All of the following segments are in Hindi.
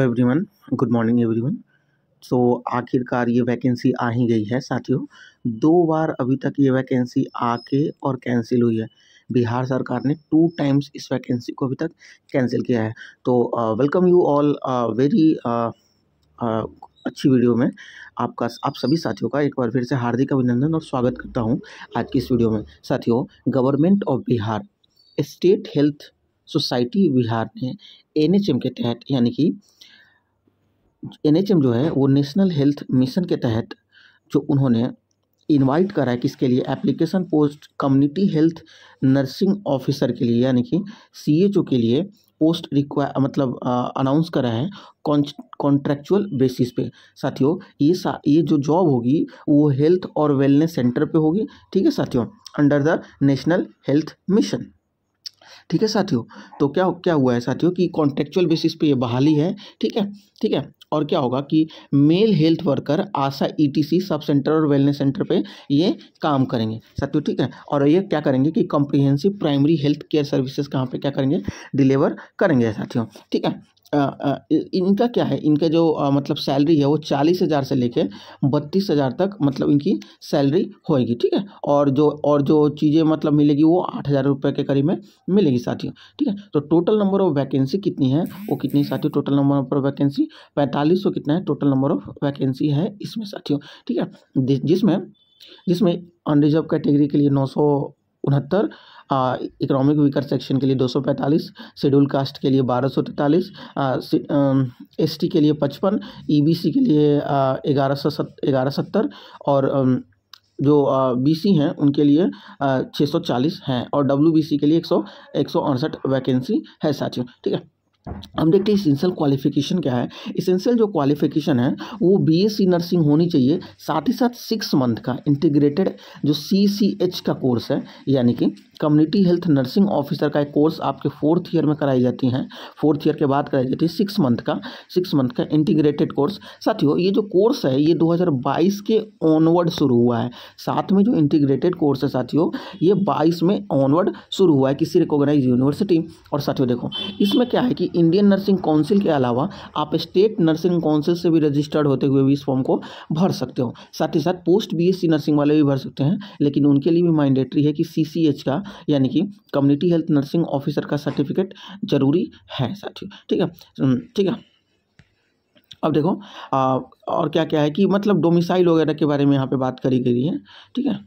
everyone good morning everyone so आखिरकार ये वैकेंसी आ ही गई है साथियों दो बार अभी तक ये वैकेंसी आके और कैंसिल हुई है बिहार सरकार ने टू टाइम्स इस वैकेंसी को अभी तक कैंसिल किया है तो वेलकम यू ऑल वेरी अच्छी वीडियो में आपका आप सभी साथियों का एक बार फिर से हार्दिक अभिनंदन और स्वागत करता हूँ आज की इस वीडियो में साथियों government of Bihar state health society Bihar ने एनएचएम के तहत यानी कि एन जो है वो नेशनल हेल्थ मिशन के तहत जो उन्होंने इनवाइट करा है किसके लिए application post community health nursing officer के लिए यानी कि ओ के लिए पोस्ट रिक्वा मतलब अनाउंस करा है कॉन्ट्रेक्चुअल बेसिस पे साथियों ये सा ये जो जॉब होगी वो हेल्थ और वेलनेस सेंटर पे होगी ठीक है साथियों under the national health mission ठीक है साथियों तो क्या क्या हुआ है साथियों कि कॉन्ट्रेक्चुअल बेसिस पे ये बहाली है ठीक है ठीक है और क्या होगा कि male health worker ASHA ETC sub centre और वेलनेस सेंटर पे ये काम करेंगे साथियों ठीक है और ये क्या करेंगे कि comprehensive primary health care services कहाँ पे क्या करेंगे डिलीवर करेंगे साथियों ठीक है इनका क्या है इनका जो मतलब सैलरी है वो चालीस हज़ार से लेके बत्तीस हज़ार तक मतलब इनकी सैलरी होएगी ठीक है और जो और जो चीज़ें मतलब मिलेगी वो आठ हज़ार रुपये के करीब में मिलेगी साथियों ठीक है तो टोटल नंबर ऑफ वैकेंसी कितनी है वो कितनी साथियों टोटल नंबर ऑफ वैकेंसी पैंतालीस सौ कितना है टोटल नंबर ऑफ वैकेंसी है इसमें साथियों ठीक है जिसमें जिसमें अनरिजर्व कैटेगरी के लिए नौ सौ उनहत्तर इकोनॉमिक वीकर सेक्शन के लिए 245 शेड्यूल कास्ट के लिए बारह सौ के लिए पचपन ईबीसी e के लिए ग्यारह सौ ग्यारह सत्तर और जो बीसी हैं उनके लिए छः सौ चालीस हैं और डब्ल्यू के लिए एक सौ एक सौ अड़सठ वैकेंसी है साथियों ठीक है हम देखते हैं इसेंशियल क्वालिफिकेशन क्या है इसेंशियल जो क्वालिफिकेशन है वो बीएससी नर्सिंग होनी चाहिए साथ ही साथ सिक्स मंथ का इंटीग्रेटेड जो सी सी एच का कोर्स है यानी कि कम्युनिटी हेल्थ नर्सिंग ऑफिसर का एक कोर्स आपके फोर्थ ईयर में कराई जाती है फोर्थ ईयर के बाद कराई जाती है सिक्स मंथ का सिक्स मंथ का इंटीग्रेटेड कोर्स साथियों ये जो कोर्स है ये 2022 के ऑनवर्ड शुरू हुआ है साथ में जो इंटीग्रेटेड कोर्स है साथियों ये 22 में ऑनवर्ड शुरू हुआ है किसी रिकोगनाइज यूनिवर्सिटी और साथियों देखो इसमें क्या है कि इंडियन नर्सिंग काउंसिल के अलावा आप स्टेट नर्सिंग काउंसिल से भी रजिस्टर्ड होते हुए भी इस फॉर्म को भर सकते हो साथ ही साथ पोस्ट बीएससी नर्सिंग वाले भी भर सकते हैं लेकिन उनके लिए भी माइंडेटरी है कि सीसीएच का यानी कि कम्युनिटी हेल्थ नर्सिंग ऑफिसर का सर्टिफिकेट जरूरी है साथियों ठीक है हम्म, ठीक है अब देखो आ, और क्या क्या है कि मतलब डोमिसाइल वगैरह के बारे में यहाँ पर बात करी गई है ठीक है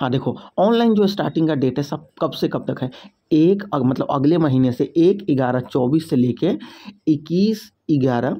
हाँ देखो ऑनलाइन जो स्टार्टिंग का डेट है सब कब से कब तक है एक मतलब अगले महीने से एक ग्यारह चौबीस से लेके इक्कीस ग्यारह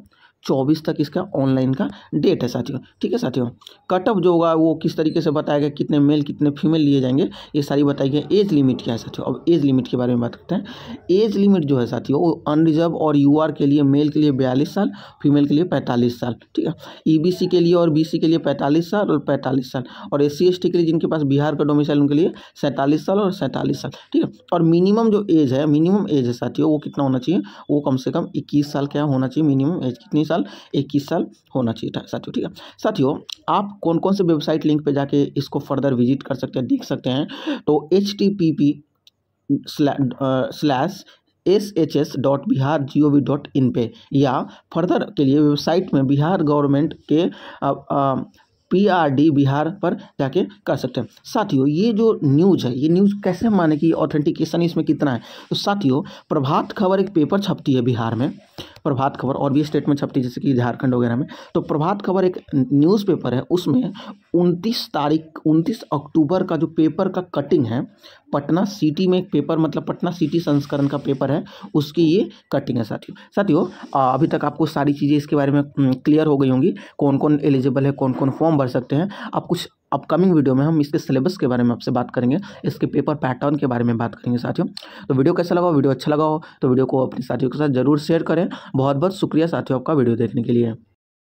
चौबीस तक इसका ऑनलाइन का डेट है साथियों ठीक है साथियों कटअप जो होगा वो किस तरीके से बताया गया कितने मेल कितने फीमेल लिए जाएंगे ये सारी बताई गई एज लिमिट क्या है साथियों अब एज लिमिट के बारे में बात करते हैं एज लिमिट जो है साथियों वो अनरिजर्व और यू के लिए मेल के लिए बयालीस साल फीमेल के लिए पैंतालीस साल ठीक है ई e के लिए और बी के लिए पैंतालीस साल और पैंतालीस साल और एस सी के लिए जिनके पास बिहार का डोमिसाइल उनके लिए सैंतालीस साल और सैंतालीस साल ठीक है और मिनिमम जो एज है मिनिमम एज है साथियों वो कितना होना चाहिए वो कम से कम इक्कीस साल क्या होना चाहिए मिनिमम एज कितनी साल इक्कीस साल होना चाहिए था साथियों ठीक है साथियों आप कौन कौन से वेबसाइट लिंक पे जाके इसको फर्दर विजिट कर सकते हैं देख सकते हैं तो H T P P slash S H S dot Bihar G O V dot in पे या फर्दर के लिए वेबसाइट में बिहार गवर्नमेंट के आ, आ, पीआरडी बिहार पर जाके कर सकते हैं साथियों ये जो न्यूज़ है ये न्यूज़ कैसे माने कि ऑथेंटिकेशन इसमें कितना है तो साथियों प्रभात खबर एक पेपर छपती है बिहार में प्रभात खबर और भी स्टेट में छपती है जैसे कि झारखंड वगैरह में तो प्रभात खबर एक न्यूज़पेपर है उसमें उनतीस तारीख उनतीस अक्टूबर का जो पेपर का कटिंग है पटना सिटी में एक पेपर मतलब पटना सिटी संस्करण का पेपर है उसकी ये कटिंग है साथियों साथियों अभी तक आपको सारी चीज़ें इसके बारे में क्लियर हो गई होंगी कौन कौन एलिजिबल है कौन कौन फॉर्म भर सकते हैं आप कुछ अपकमिंग वीडियो में हम इसके सिलेबस के बारे में आपसे बात करेंगे इसके पेपर पैटर्न के बारे में बात करेंगे साथियों तो वीडियो कैसा लगा वीडियो अच्छा लगा हो तो वीडियो को अपने साथियों के साथ जरूर शेयर करें बहुत बहुत शुक्रिया साथियों आपका वीडियो देखने के लिए